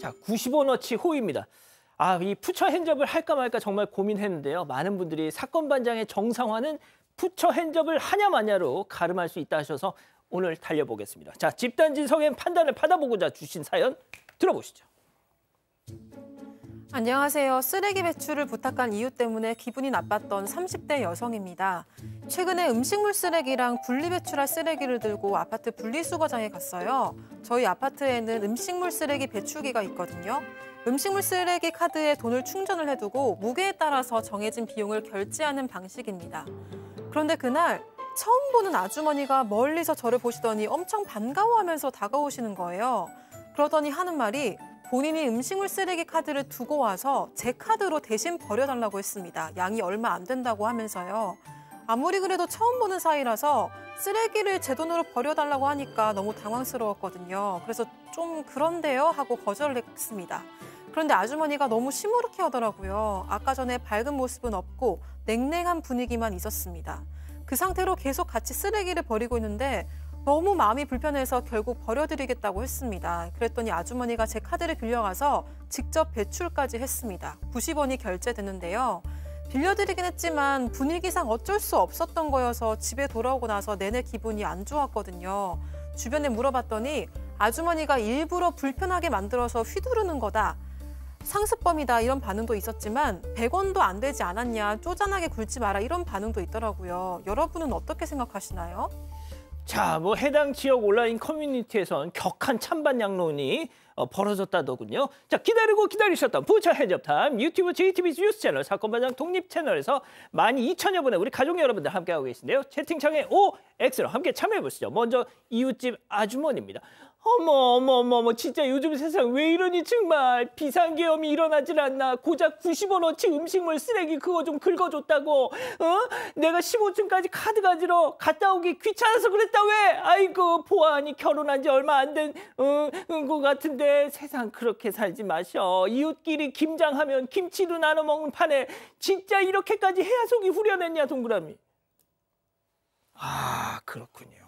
자, 90원어치 호입니다. 아, 이 푸처 핸접을 할까 말까 정말 고민했는데요. 많은 분들이 사건 반장의 정상화는 푸처 핸접을 하냐 마냐로 가름할 수 있다 하셔서 오늘 달려보겠습니다. 자, 집단 진성의 판단을 받아보고자 주신 사연 들어보시죠. 안녕하세요. 쓰레기 배출을 부탁한 이유 때문에 기분이 나빴던 30대 여성입니다. 최근에 음식물 쓰레기랑 분리배출할 쓰레기를 들고 아파트 분리수거장에 갔어요. 저희 아파트에는 음식물 쓰레기 배출기가 있거든요. 음식물 쓰레기 카드에 돈을 충전을 해두고 무게에 따라서 정해진 비용을 결제하는 방식입니다. 그런데 그날 처음 보는 아주머니가 멀리서 저를 보시더니 엄청 반가워하면서 다가오시는 거예요. 그러더니 하는 말이 본인이 음식물 쓰레기 카드를 두고 와서 제 카드로 대신 버려달라고 했습니다. 양이 얼마 안 된다고 하면서요. 아무리 그래도 처음 보는 사이라서 쓰레기를 제 돈으로 버려달라고 하니까 너무 당황스러웠거든요. 그래서 좀 그런데요 하고 거절했습니다. 그런데 아주머니가 너무 시무룩해 하더라고요. 아까 전에 밝은 모습은 없고 냉랭한 분위기만 있었습니다. 그 상태로 계속 같이 쓰레기를 버리고 있는데 너무 마음이 불편해서 결국 버려드리겠다고 했습니다. 그랬더니 아주머니가 제 카드를 빌려가서 직접 배출까지 했습니다. 90원이 결제되는데요 빌려드리긴 했지만 분위기상 어쩔 수 없었던 거여서 집에 돌아오고 나서 내내 기분이 안 좋았거든요. 주변에 물어봤더니 아주머니가 일부러 불편하게 만들어서 휘두르는 거다. 상습범이다 이런 반응도 있었지만 100원도 안 되지 않았냐 쪼잔하게 굴지 마라 이런 반응도 있더라고요. 여러분은 어떻게 생각하시나요? 자, 뭐 해당 지역 온라인 커뮤니티에선 격한 찬반 양론이 어, 벌어졌다더군요. 자, 기다리고 기다리셨던 부처 해접탐 유튜브 JTBC 뉴스 채널 사건 반장 독립 채널에서 만 2천여 분의 우리 가족 여러분들 함께하고 계신데요. 채팅창에 OX로 함께 참여해보시죠. 먼저 이웃집 아주머니입니다. 어머 어머 어머 어머 진짜 요즘 세상 왜 이러니 정말 비상계엄이 일어나질 않나 고작 90원어치 음식물 쓰레기 그거 좀 긁어줬다고 어? 내가 15층까지 카드 가지러 갔다 오기 귀찮아서 그랬다 왜 아이고 보아하니 결혼한 지 얼마 안 된응 어, 응, 거 같은데 세상 그렇게 살지 마셔 이웃끼리 김장하면 김치도 나눠 먹는 판에 진짜 이렇게까지 해야 속이 후련했냐 동그라미 아 그렇군요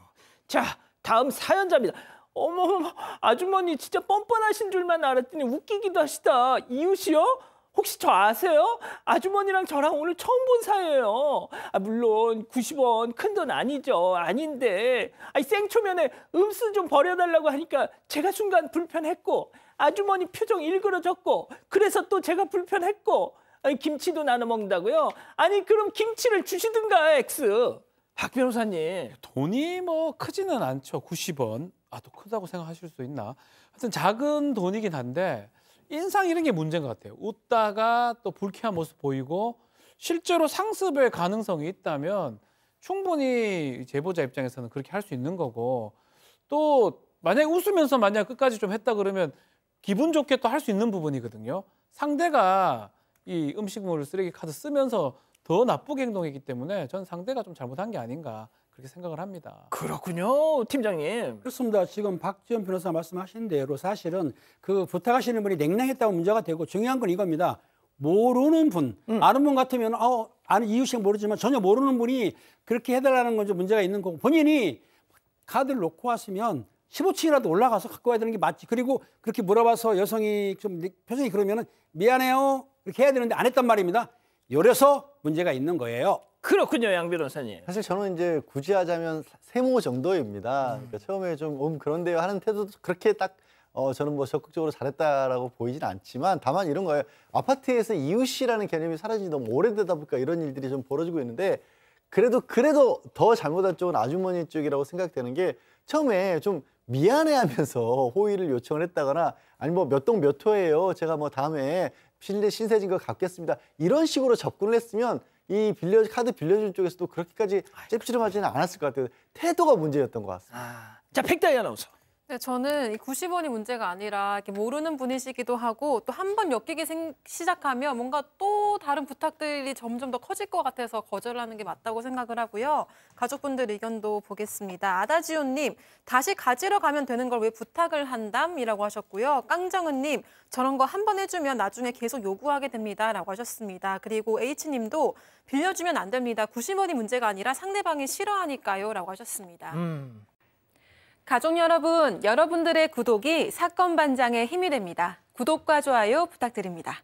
자 다음 사연자입니다 어머머 아주머니 진짜 뻔뻔하신 줄만 알았더니 웃기기도 하시다. 이웃이요? 혹시 저 아세요? 아주머니랑 저랑 오늘 처음 본사이에요 아, 물론 90원 큰 돈 아니죠. 아닌데 아니, 생초면에 음수 좀 버려달라고 하니까 제가 순간 불편했고 아주머니 표정 일그러졌고 그래서 또 제가 불편했고 아니, 김치도 나눠 먹는다고요? 아니 그럼 김치를 주시든가 엑스. 박 변호사님. 돈이 뭐 크지는 않죠. 90원. 아, 또 크다고 생각하실 수 있나? 하여튼 작은 돈이긴 한데 인상 이런 게 문제인 것 같아요. 웃다가 또 불쾌한 모습 보이고 실제로 상습의 가능성이 있다면 충분히 제보자 입장에서는 그렇게 할 수 있는 거고 또 만약에 웃으면서 만약 끝까지 좀 했다 그러면 기분 좋게 또 할 수 있는 부분이거든요. 상대가 이 음식물 쓰레기 카드 쓰면서 더 나쁘게 행동했기 때문에 전 상대가 좀 잘못한 게 아닌가 그렇게 생각을 합니다. 그렇군요, 팀장님. 그렇습니다. 지금 박지원 변호사 말씀하신 대로 사실은 그 부탁하시는 분이 냉랭했다고 문제가 되고 중요한 건 이겁니다. 모르는 분, 음. 아는 분 같으면 어, 아는 이유식 모르지만 전혀 모르는 분이 그렇게 해달라는 건 좀 문제가 있는 거고 본인이 카드를 놓고 왔으면 15층이라도 올라가서 갖고 와야 되는 게 맞지. 그리고 그렇게 물어봐서 여성이 좀 표정이 그러면 미안해요 이렇게 해야 되는데 안 했단 말입니다. 요래서 문제가 있는 거예요. 그렇군요, 양 변호사님. 사실 저는 이제 굳이 하자면 세모 정도입니다. 음. 그러니까 처음에 좀 음, 그런데요 하는 태도 도 그렇게 딱 어, 저는 뭐 적극적으로 잘했다라고 보이진 않지만 다만 이런 거예요. 아파트에서 이웃이라는 개념이 사라진 지 너무 오래되다 보니까 이런 일들이 좀 벌어지고 있는데 그래도 그래도 더 잘못한 쪽은 아주머니 쪽이라고 생각되는 게 처음에 좀 미안해하면서 호의를 요청을 했다거나 아니 뭐몇 동몇 몇 호예요 제가 뭐 다음에 신세, 신세진 거같겠습니다 이런 식으로 접근을 했으면 이 빌려 카드 빌려준 쪽에서도 그렇게까지 잽치름하지는 않았을 것 같아요. 태도가 문제였던 것 같습니다. 아, 자, 팩다이 아나운서. 네, 저는 이 90원이 문제가 아니라 모르는 분이시기도 하고 또 한 번 엮이기 생, 시작하면 뭔가 또 다른 부탁들이 점점 더 커질 것 같아서 거절하는 게 맞다고 생각을 하고요. 가족분들 의견도 보겠습니다. 아다지오님, 다시 가지러 가면 되는 걸 왜 부탁을 한담이라고 하셨고요. 깡정은님, 저런 거 한 번 해주면 나중에 계속 요구하게 됩니다라고 하셨습니다. 그리고 H님도 빌려주면 안 됩니다. 90원이 문제가 아니라 상대방이 싫어하니까요라고 하셨습니다. 음. 가족 여러분, 여러분들의 구독이 사건 반장의 힘이 됩니다. 구독과 좋아요 부탁드립니다.